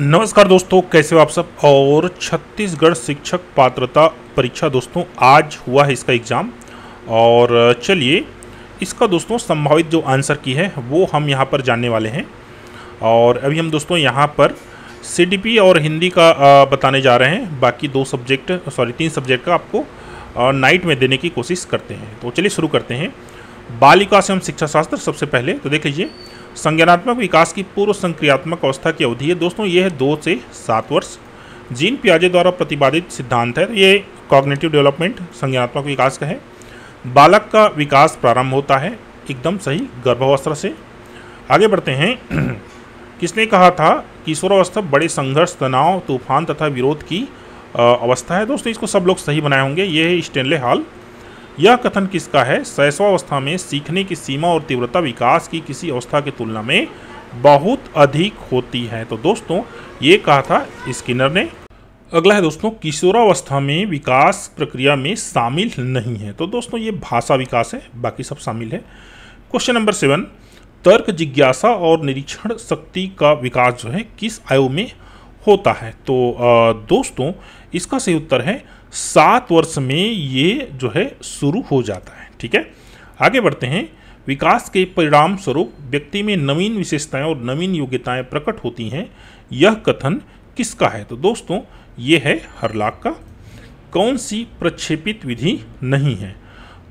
नमस्कार दोस्तों कैसे हो आप सब और छत्तीसगढ़ शिक्षक पात्रता परीक्षा दोस्तों आज हुआ है इसका एग्ज़ाम और चलिए इसका दोस्तों संभावित जो आंसर की है वो हम यहाँ पर जानने वाले हैं और अभी हम दोस्तों यहाँ पर सी और हिंदी का बताने जा रहे हैं बाकी दो सब्जेक्ट सॉरी तीन सब्जेक्ट का आपको नाइट में देने की कोशिश करते हैं तो चलिए शुरू करते हैं बालिका से हम शिक्षा शास्त्र सबसे पहले तो देख लीजिए संज्ञानात्मक विकास की पूर्व संक्रियात्मक अवस्था की अवधि है दोस्तों ये है दो से सात वर्ष जीन प्याजे द्वारा प्रतिपादित सिद्धांत है ये कॉग्नेटिव डेवलपमेंट संज्ञानात्मक विकास का है बालक का विकास प्रारंभ होता है एकदम सही गर्भावस्था से आगे बढ़ते हैं किसने कहा था किशोरावस्था बड़े संघर्ष तनाव तूफान तथा विरोध की अवस्था है दोस्तों इसको सब लोग सही बनाए होंगे ये है स्टेनले हॉल यह कथन किसका है शैशवावस्था में सीखने की सीमा और तीव्रता विकास की किसी अवस्था की तुलना में बहुत अधिक होती है तो दोस्तों ये कहा था स्किनर ने अगला है दोस्तों किशोरावस्था में विकास प्रक्रिया में शामिल नहीं है तो दोस्तों ये भाषा विकास है बाकी सब शामिल है क्वेश्चन नंबर सेवन तर्क जिज्ञासा और निरीक्षण शक्ति का विकास जो है किस आयु में होता है तो दोस्तों इसका सही उत्तर है सात वर्ष में ये जो है शुरू हो जाता है ठीक है आगे बढ़ते हैं विकास के परिणाम स्वरूप व्यक्ति में नवीन विशेषताएं और नवीन योग्यताएं प्रकट होती हैं यह कथन किसका है तो दोस्तों ये है हरलाक का कौन सी प्रक्षेपित विधि नहीं है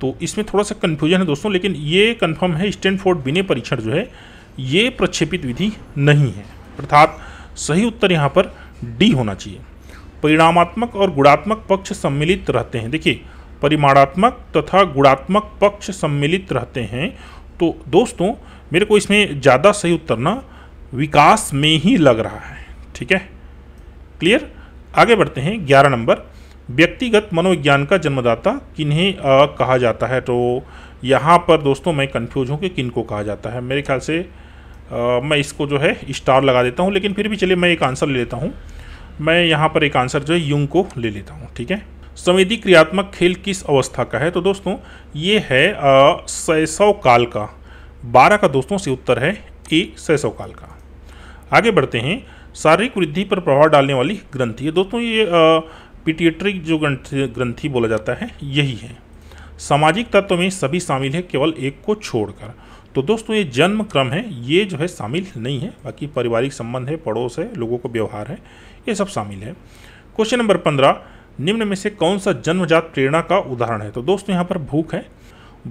तो इसमें थोड़ा सा कन्फ्यूजन है दोस्तों लेकिन ये कन्फर्म है स्टैंडफोर्ड बिने परीक्षण जो है ये प्रक्षेपित विधि नहीं है अर्थात सही उत्तर यहाँ पर डी होना चाहिए परिणामात्मक और गुणात्मक पक्ष सम्मिलित रहते हैं देखिए परिमाणात्मक तथा गुणात्मक पक्ष सम्मिलित रहते हैं तो दोस्तों मेरे को इसमें ज़्यादा सही उत्तर ना विकास में ही लग रहा है ठीक है क्लियर आगे बढ़ते हैं ग्यारह नंबर व्यक्तिगत मनोविज्ञान का जन्मदाता किन्हें कहा जाता है तो यहाँ पर दोस्तों मैं कंफ्यूज हूँ कि किन को कहा जाता है मेरे ख्याल से आ, मैं इसको जो है स्टार लगा देता हूँ लेकिन फिर भी चलिए मैं एक आंसर ले लेता हूँ मैं यहाँ पर एक आंसर जो है युंग को ले लेता हूँ ठीक है समिति क्रियात्मक खेल किस अवस्था का है तो दोस्तों ये है सैसव काल का बारह का दोस्तों से उत्तर है ए सैसव काल का आगे बढ़ते हैं शारीरिक वृद्धि पर प्रभाव डालने वाली ग्रंथि दोस्तों ये पीटियट्रिक जो ग्रंथि बोला जाता है यही है सामाजिक तत्व में सभी शामिल है केवल एक को छोड़कर तो दोस्तों ये जन्म क्रम है ये जो है शामिल नहीं है बाकी पारिवारिक संबंध है पड़ोस है लोगों का व्यवहार है ये सब शामिल है क्वेश्चन नंबर पंद्रह निम्न में से कौन सा जन्मजात प्रेरणा का उदाहरण है तो दोस्तों यहाँ पर भूख है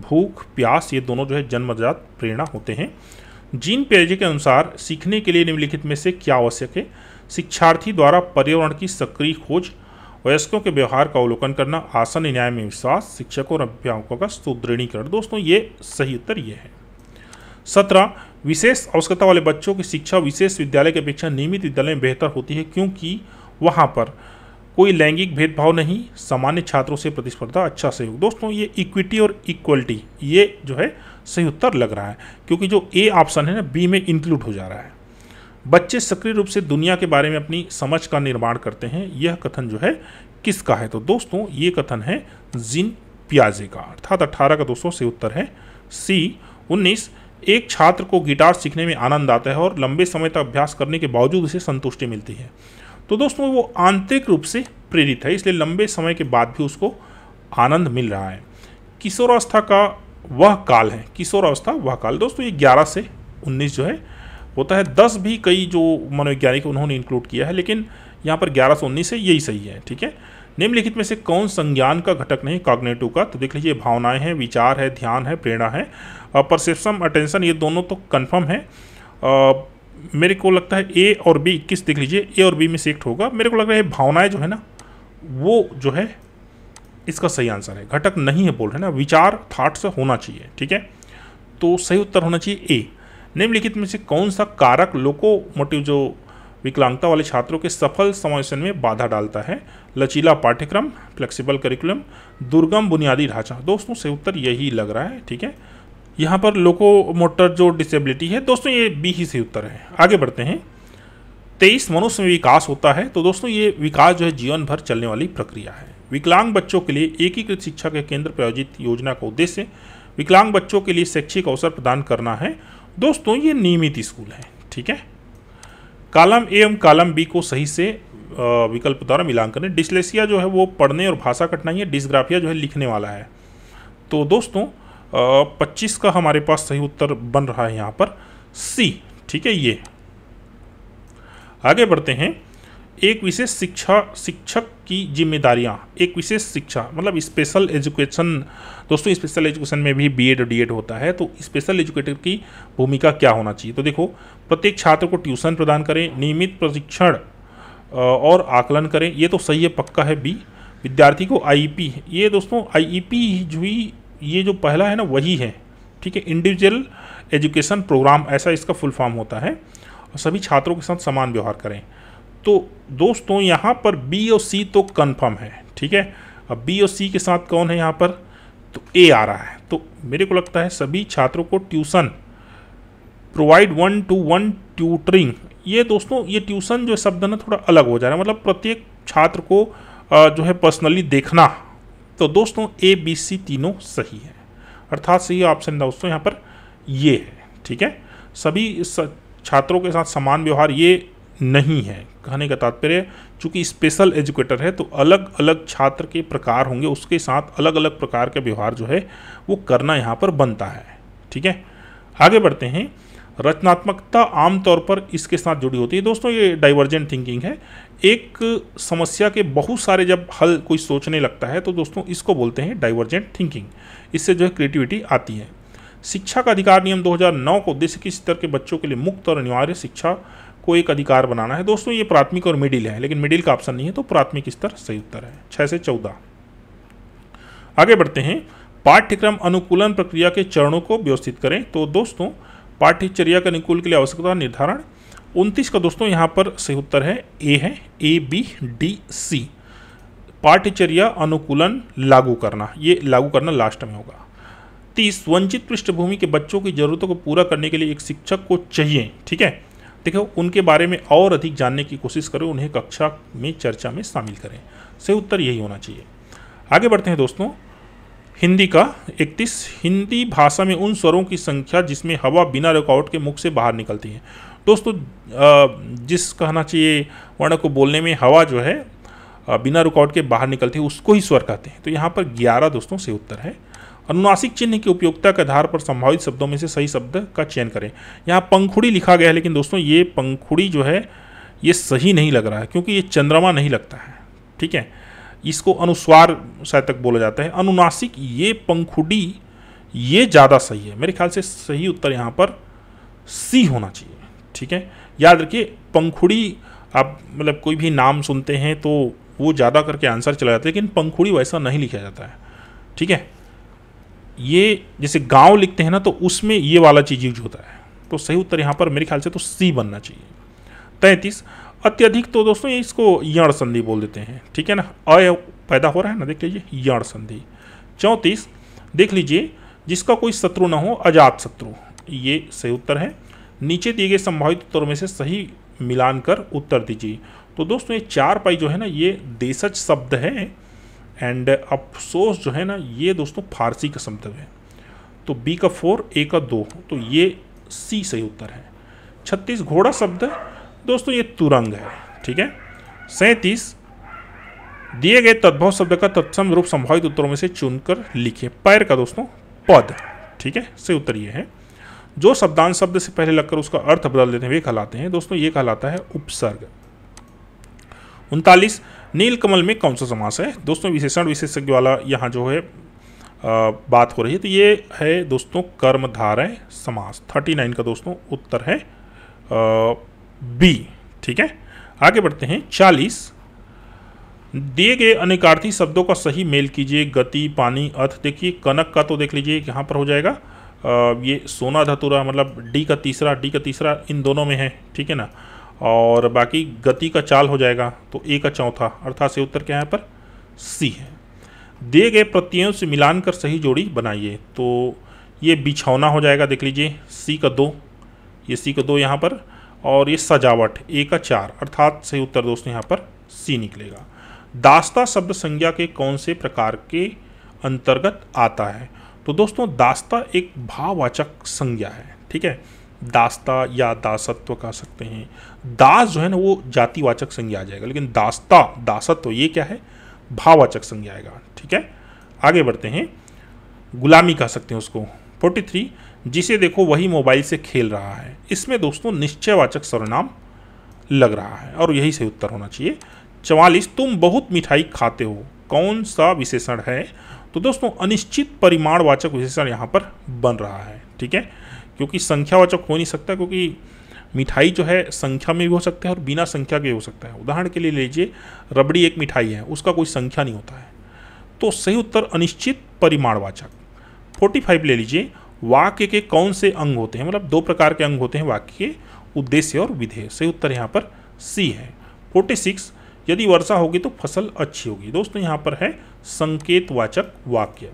भूख प्यास ये दोनों जो है जन्मजात प्रेरणा होते हैं जीन पेजे के अनुसार सीखने के लिए निम्नलिखित में से क्या आवश्यक है शिक्षार्थी द्वारा पर्यावरण की सक्रिय खोज वयस्कों के व्यवहार का अवलोकन करना आसन न्याय में विश्वास शिक्षकों और अभिभावकों का सुदृढ़ीकरण दोस्तों ये सही उत्तर ये है सत्रह विशेष आवश्यकता वाले बच्चों की शिक्षा विशेष विद्यालय की अपेक्षा नियमित विद्यालय में बेहतर होती है क्योंकि वहाँ पर कोई लैंगिक भेदभाव नहीं सामान्य छात्रों से प्रतिस्पर्धा अच्छा सहयोग दोस्तों ये इक्विटी और इक्वलिटी ये जो है सही उत्तर लग रहा है क्योंकि जो ए ऑप्शन है ना बी में इंक्लूड हो जा रहा है बच्चे सक्रिय रूप से दुनिया के बारे में अपनी समझ का निर्माण करते हैं यह कथन जो है किसका है तो दोस्तों ये कथन है जिन प्याजे का अर्थात अट्ठारह का दोस्तों से उत्तर है सी उन्नीस एक छात्र को गिटार सीखने में आनंद आता है और लंबे समय तक अभ्यास करने के बावजूद उसे संतुष्टि मिलती है तो दोस्तों वो आंतरिक रूप से प्रेरित है इसलिए लंबे समय के बाद भी उसको आनंद मिल रहा है किशोरावस्था का वह काल है किशोरावस्था वह काल दोस्तों ये ग्यारह से उन्नीस जो है होता है दस भी कई जो मनोवैज्ञानिक उन्होंने इंक्लूड किया है लेकिन यहाँ पर ग्यारह से उन्नीस है यही सही है ठीक है निम्नलिखित में से कौन संज्ञान का घटक नहीं कॉग्नेटिव का तो देख लीजिए भावनाएं हैं विचार है ध्यान है प्रेरणा है परसेप्शन अटेंशन ये दोनों तो कन्फर्म है मेरे को लगता है ए और बी इक्कीस देख लीजिए ए और बी में सेक्ट होगा मेरे को लग रहा है भावनाएं जो है ना वो जो है इसका सही आंसर है घटक नहीं है बोल रहे ना विचार थाट्स होना चाहिए ठीक है तो सही उत्तर होना चाहिए ए निम्नलिखित में से कौन सा कारक लोको मोटिव जो विकलांगता वाले छात्रों के सफल समावेशन में बाधा डालता है लचीला पाठ्यक्रम फ्लेक्सिबल करिकुलम दुर्गम बुनियादी ढांचा दोस्तों से उत्तर यही लग रहा है ठीक है यहाँ पर लोको मोटर जो डिसेबिलिटी है दोस्तों ये बी ही से उत्तर है आगे बढ़ते हैं तेईस मनुष्य में विकास होता है तो दोस्तों ये विकास जो है जीवन भर चलने वाली प्रक्रिया है विकलांग बच्चों के लिए एकीकृत शिक्षा के केंद्र प्रायोजित योजना का उद्देश्य विकलांग बच्चों के लिए शैक्षिक अवसर प्रदान करना है दोस्तों ये नियमित स्कूल है ठीक है कालम ए एवं कालम बी को सही से विकल्प द्वारा मिलान करें डिस्लेसिया जो है वो पढ़ने और भाषा कठिनाई है डिस्ग्राफिया जो है लिखने वाला है तो दोस्तों पच्चीस का हमारे पास सही उत्तर बन रहा है यहाँ पर सी ठीक है ये आगे बढ़ते हैं एक विशेष शिक्षा शिक्षक की जिम्मेदारियाँ एक विशेष शिक्षा मतलब स्पेशल एजुकेशन दोस्तों स्पेशल एजुकेशन में भी बीएड और डीएड होता है तो स्पेशल एजुकेटर की भूमिका क्या होना चाहिए तो देखो प्रत्येक छात्र को ट्यूशन प्रदान करें नियमित प्रशिक्षण और आकलन करें ये तो सही है पक्का है बी विद्यार्थी को आई e ये दोस्तों आई e जो ही ये जो पहला है ना वही है ठीक है इंडिविजुअल एजुकेशन प्रोग्राम ऐसा इसका फुल फॉर्म होता है और सभी छात्रों के साथ समान व्यवहार करें तो दोस्तों यहाँ पर बी और सी तो कन्फर्म है ठीक है अब बी और सी के साथ कौन है यहाँ पर तो ए आ रहा है तो मेरे को लगता है सभी छात्रों को tuition provide one to one tutoring ये दोस्तों ये ट्यूशन जो शब्द है ना थोड़ा अलग हो जा रहा है मतलब प्रत्येक छात्र को जो है पर्सनली देखना तो दोस्तों ए बी सी तीनों सही है अर्थात सही ऑप्शन दोस्तों यहाँ पर ये है ठीक है सभी छात्रों के साथ समान व्यवहार ये नहीं है कहने का तात्पर्य चूंकि स्पेशल एजुकेटर है तो अलग अलग छात्र के प्रकार होंगे उसके साथ अलग अलग प्रकार का व्यवहार जो है वो करना यहाँ पर बनता है ठीक है आगे बढ़ते हैं रचनात्मकता आमतौर पर इसके साथ जुड़ी होती है दोस्तों ये डाइवर्जेंट थिंकिंग है एक समस्या के बहुत सारे जब हल कोई सोचने लगता है तो दोस्तों इसको बोलते हैं डाइवर्जेंट थिंकिंग इससे जो है क्रिएटिविटी आती है शिक्षा का अधिकार नियम 2009 को देश के स्तर के बच्चों के लिए मुक्त और अनिवार्य शिक्षा को एक अधिकार बनाना है दोस्तों ये प्राथमिक और मिडिल है लेकिन मिडिल का ऑप्शन नहीं है तो प्राथमिक स्तर सही उत्तर है छः से चौदह आगे बढ़ते हैं पाठ्यक्रम अनुकूलन प्रक्रिया के चरणों को व्यवस्थित करें तो दोस्तों पाठ्यचर्या के अनुकूल के लिए आवश्यकता निर्धारण उनतीस का दोस्तों यहाँ पर सही उत्तर है ए है ए बी डी सी पाठ्यचर्या अनुकूलन लागू करना ये लागू करना लास्ट में होगा तीस वंचित पृष्ठभूमि के बच्चों की जरूरतों को पूरा करने के लिए एक शिक्षक को चाहिए ठीक है देखो उनके बारे में और अधिक जानने की कोशिश करें उन्हें कक्षा में चर्चा में शामिल करें सही उत्तर यही होना चाहिए आगे बढ़ते हैं दोस्तों हिंदी का इकतीस हिंदी भाषा में उन स्वरों की संख्या जिसमें हवा बिना रुकावट के मुख से बाहर निकलती है दोस्तों जिस कहना चाहिए वर्ण को बोलने में हवा जो है बिना रुकावट के बाहर निकलती है उसको ही स्वर कहते हैं तो यहाँ पर ग्यारह दोस्तों से उत्तर है अनुनासिक चिन्ह की उपयोगिता के आधार पर संभावित शब्दों में से सही शब्द का चयन करें यहाँ पंखुड़ी लिखा गया है लेकिन दोस्तों ये पंखुड़ी जो है ये सही नहीं लग रहा है क्योंकि ये चंद्रमा नहीं लगता है ठीक है इसको अनुस्वार शायद तक बोला जाता है अनुनासिक ये पंखुड़ी ये ज़्यादा सही है मेरे ख्याल से सही उत्तर यहाँ पर सी होना चाहिए ठीक है याद रखिए पंखुड़ी आप मतलब कोई भी नाम सुनते हैं तो वो ज़्यादा करके आंसर चला जाता है लेकिन पंखुड़ी वैसा नहीं लिखा जाता है ठीक है ये जैसे गांव लिखते हैं ना तो उसमें ये वाला चीज़ यूज होता है तो सही उत्तर यहाँ पर मेरे ख्याल से तो सी बनना चाहिए तैंतीस अत्यधिक तो दोस्तों इसको यण संधि बोल देते हैं ठीक है ना अय पैदा हो रहा है ना देख लीजिए यण संधि चौंतीस देख लीजिए जिसका कोई शत्रु ना हो अजात शत्रु ये सही उत्तर है नीचे दिए गए संभावित उत्तरों में से सही मिलान कर उत्तर दीजिए तो दोस्तों ये चार पाई जो है ना ये देशज शब्द है एंड अफसोस जो है ना ये दोस्तों फारसी तो का शब्द है तो बी का फोर ए का दो तो ये सी सही उत्तर है छत्तीस घोड़ा शब्द दोस्तों ये तुरंग है ठीक है सैंतीस दिए गए तद्भव शब्द का तत्सम रूप संभावित उत्तरों में से चुनकर लिखे पैर का दोस्तों पद ठीक है सही उत्तर ये है जो शब्दांश शब्द से पहले लगकर उसका अर्थ बदल देते हैं वे कहलाते हैं दोस्तों ये कहलाता है उपसर्ग उनतालीस नीलकमल में कौन सा समास है दोस्तों विशेषण विशेषज्ञ वाला यहाँ जो है आ, बात हो रही है तो ये है दोस्तों कर्मधारय समास थर्टी नाइन का दोस्तों उत्तर है आ, बी ठीक है आगे बढ़ते हैं चालीस दिए गए अनेकार्थी शब्दों का सही मेल कीजिए गति पानी अर्थ देखिए कनक का तो देख लीजिए यहाँ पर हो जाएगा आ, ये सोना धतुरा मतलब डी का तीसरा डी का तीसरा इन दोनों में है ठीक है ना और बाकी गति का चाल हो जाएगा तो ए का चौथा अर्थात से उत्तर क्या है पर सी है दिए गए प्रत्ययों से मिलान कर सही जोड़ी बनाइए तो ये बिछौना हो जाएगा देख लीजिए सी का दो ये सी का दो यहाँ पर और ये सजावट ए का चार अर्थात सही उत्तर दोस्तों यहाँ पर सी निकलेगा दास्ता शब्द संज्ञा के कौन से प्रकार के अंतर्गत आता है तो दोस्तों दास्ता एक भाववाचक संज्ञा है ठीक है दास्ता या दासत्व कह सकते हैं दास जो है ना वो जातिवाचक संज्ञा आ जाएगा लेकिन दास्ता दासत्व ये क्या है भाववाचक संज्ञा आएगा ठीक है आगे बढ़ते हैं गुलामी कह सकते हैं उसको 43 जिसे देखो वही मोबाइल से खेल रहा है इसमें दोस्तों निश्चयवाचक सर्वनाम लग रहा है और यही सही उत्तर होना चाहिए चवालीस तुम बहुत मिठाई खाते हो कौन सा विशेषण है तो दोस्तों अनिश्चित परिमाणवाचक विशेषण यहाँ पर बन रहा है ठीक है क्योंकि संख्यावाचक हो नहीं सकता क्योंकि मिठाई जो है संख्या में भी हो सकता है और बिना संख्या के हो सकता है उदाहरण के लिए लीजिए रबड़ी एक मिठाई है उसका कोई संख्या नहीं होता है तो सही उत्तर अनिश्चित परिमाणवाचक 45 ले लीजिए वाक्य के कौन से अंग होते हैं मतलब दो प्रकार के अंग होते हैं वाक्य के उद्देश्य और विधेय सही उत्तर यहाँ पर सी है 46 यदि वर्षा होगी तो फसल अच्छी होगी दोस्तों यहाँ पर है संकेतवाचक वाक्य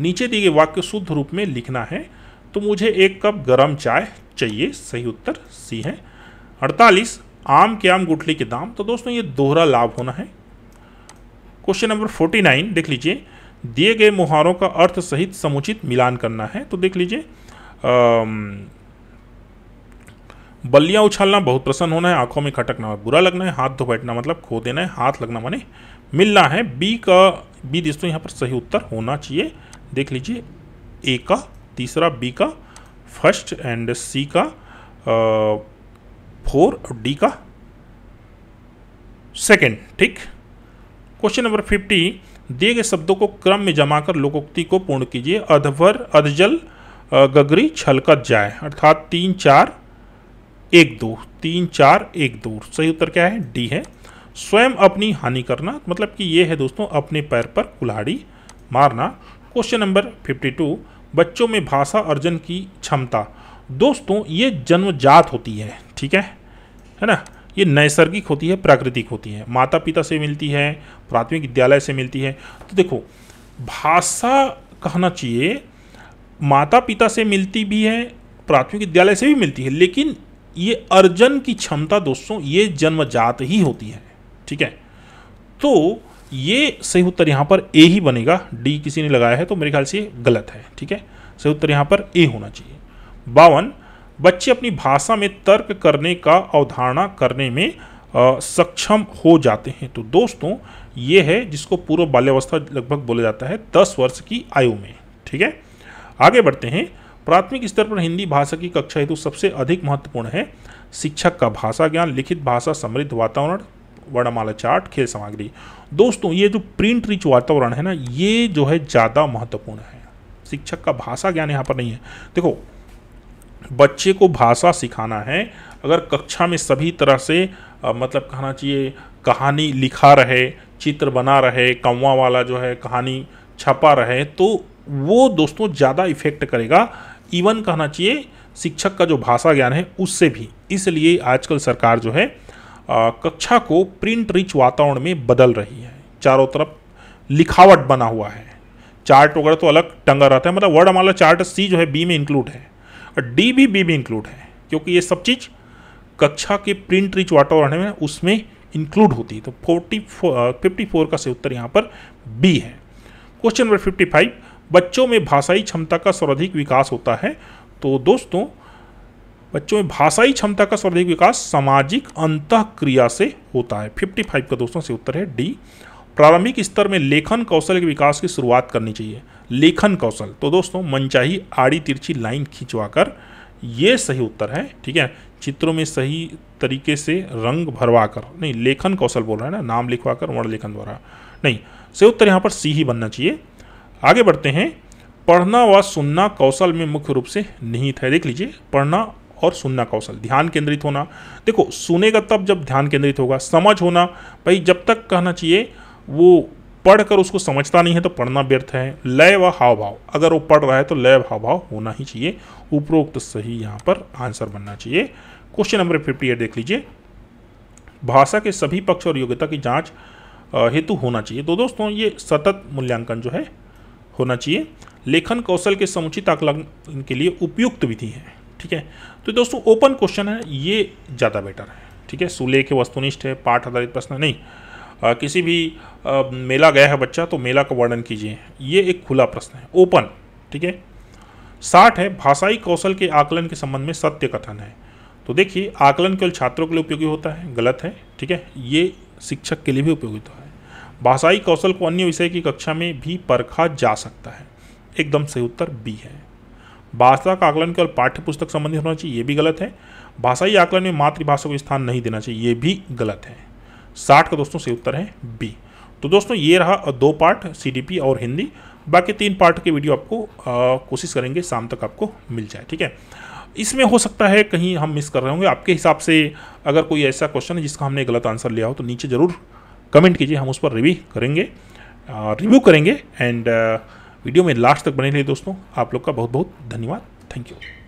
नीचे दिए गए वाक्य शुद्ध रूप में लिखना है तो मुझे एक कप गरम चाय चाहिए सही उत्तर सी है अड़तालीस आम के आम गुठली के दाम तो दोस्तों ये दोहरा लाभ होना है क्वेश्चन नंबर फोर्टी नाइन देख लीजिए दिए गए मुहारों का अर्थ सहित समुचित मिलान करना है तो देख लीजिए बल्लियाँ उछालना बहुत प्रसन्न होना है आंखों में खटकना बुरा लगना है हाथ धो बैठना मतलब खो देना है हाथ लगना माने मिलना है बी का बी दोस्तों यहाँ पर सही उत्तर होना चाहिए देख लीजिए ए का तीसरा बी का फर्स्ट एंड सी का फोर और डी का सेकंड ठीक क्वेश्चन नंबर फिफ्टी दिए गए शब्दों को क्रम में जमा कर लोकोक्ति को पूर्ण कीजिए अधवर अधजल गगरी छलकत जाए अर्थात तीन चार एक दो तीन चार एक दो सही उत्तर क्या है डी है स्वयं अपनी हानि करना मतलब कि ये है दोस्तों अपने पैर पर कुल्हाड़ी मारना क्वेश्चन नंबर फिफ्टी टू बच्चों में भाषा अर्जन की क्षमता दोस्तों ये जन्मजात होती है ठीक है है ना ये नैसर्गिक होती है प्राकृतिक होती है माता पिता से मिलती है प्राथमिक विद्यालय से मिलती है तो देखो भाषा कहना चाहिए माता पिता से मिलती भी है प्राथमिक विद्यालय से भी मिलती है लेकिन ये अर्जन की क्षमता दोस्तों ये जन्मजात ही होती है ठीक है तो ये सही उत्तर यहाँ पर ए ही बनेगा डी किसी ने लगाया है तो मेरे ख्याल से गलत है ठीक है सही उत्तर यहाँ पर ए होना चाहिए बावन बच्चे अपनी भाषा में तर्क करने का अवधारणा करने में आ, सक्षम हो जाते हैं तो दोस्तों ये है जिसको पूर्व बाल्यावस्था लगभग बोला जाता है दस वर्ष की आयु में ठीक है आगे बढ़ते हैं प्राथमिक स्तर पर हिंदी भाषा की कक्षा हेतु सबसे अधिक महत्वपूर्ण है शिक्षक का भाषा ज्ञान लिखित भाषा समृद्ध वातावरण वर्णमाला चार्ट खेल सामग्री दोस्तों ये जो प्रिंट रिच वातावरण है ना ये जो है ज़्यादा महत्वपूर्ण है शिक्षक का भाषा ज्ञान यहाँ पर नहीं है देखो बच्चे को भाषा सिखाना है अगर कक्षा में सभी तरह से आ, मतलब कहना चाहिए कहानी लिखा रहे चित्र बना रहे कौवा वाला जो है कहानी छपा रहे तो वो दोस्तों ज़्यादा इफेक्ट करेगा इवन कहना चाहिए शिक्षक का जो भाषा ज्ञान है उससे भी इसलिए आजकल सरकार जो है कक्षा को प्रिंट रिच वातावरण में बदल रही है चारों तरफ लिखावट बना हुआ है चार्ट वगैरह तो अलग टंगा रहता है मतलब वर्ड हमारा चार्ट सी जो है बी में इंक्लूड है और डी भी बी में इंक्लूड है क्योंकि ये सब चीज़ कक्षा के प्रिंट रिच वातावरण में उसमें इंक्लूड होती है तो फोर्टी फिफ्टी फोर का से उत्तर यहाँ पर बी है क्वेश्चन नंबर फिफ्टी फाइव बच्चों में भाषाई क्षमता का सर्वाधिक विकास होता है तो दोस्तों बच्चों में भाषाई क्षमता का सर्वाधिक विकास सामाजिक अंत क्रिया से होता है 55 का दोस्तों से उत्तर है डी प्रारंभिक स्तर में लेखन कौशल के विकास की शुरुआत करनी चाहिए लेखन कौशल तो दोस्तों मनचाही आड़ी तिरछी लाइन खिंचवाकर ये सही उत्तर है ठीक है चित्रों में सही तरीके से रंग भरवा कर नहीं लेखन कौशल बोल रहे हैं ना नाम लिखवा कर वर्ण लेखन द्वारा नहीं सही उत्तर यहाँ पर सी ही बनना चाहिए आगे बढ़ते हैं पढ़ना व सुनना कौशल में मुख्य रूप से निहित है देख लीजिए पढ़ना और सुनना कौशल ध्यान केंद्रित होना देखो सुनेगा तब जब ध्यान केंद्रित होगा समझ होना भाई जब तक कहना चाहिए वो पढ़कर उसको समझता नहीं है तो पढ़ना व्यर्थ है लय व हाव भाव अगर वो पढ़ रहा है तो लय हाव भाव होना ही चाहिए उपरोक्त सही यहाँ पर आंसर बनना चाहिए क्वेश्चन नंबर फिफ्टी एट देख लीजिए भाषा के सभी पक्ष और योग्यता की जाँच हेतु होना चाहिए तो दोस्तों ये सतत मूल्यांकन जो है होना चाहिए लेखन कौशल के समुचित आकलन के लिए उपयुक्त विधि है ठीक है तो दोस्तों ओपन क्वेश्चन है ये ज़्यादा बेटर है ठीक है सुले के वस्तुनिष्ठ है पाठ आधारित प्रश्न नहीं आ, किसी भी आ, मेला गया है बच्चा तो मेला का वर्णन कीजिए ये एक खुला प्रश्न है ओपन ठीक है साठ है भाषाई कौशल के आकलन के संबंध में सत्य कथन है तो देखिए आकलन केवल छात्रों के लिए उपयोगी होता है गलत है ठीक है ये शिक्षक के लिए भी उपयोगी होता है भाषाई कौशल को अन्य विषय की कक्षा में भी परखा जा सकता है एकदम सही उत्तर बी है भाषा का आकलन केवल पाठ्य पुस्तक संबंधी होना चाहिए ये भी गलत है भाषाई आकलन में मातृभाषा को स्थान नहीं देना चाहिए ये भी गलत है साठ का दोस्तों से उत्तर है बी तो दोस्तों ये रहा दो पार्ट सी और हिंदी बाकी तीन पार्ट के वीडियो आपको कोशिश करेंगे शाम तक आपको मिल जाए ठीक है इसमें हो सकता है कहीं हम मिस कर रहे होंगे आपके हिसाब से अगर कोई ऐसा क्वेश्चन है जिसका हमने गलत आंसर लिया हो तो नीचे ज़रूर कमेंट कीजिए हम उस पर रिव्यू करेंगे रिव्यू करेंगे एंड वीडियो में लास्ट तक बने रहिए दोस्तों आप लोग का बहुत बहुत धन्यवाद थैंक यू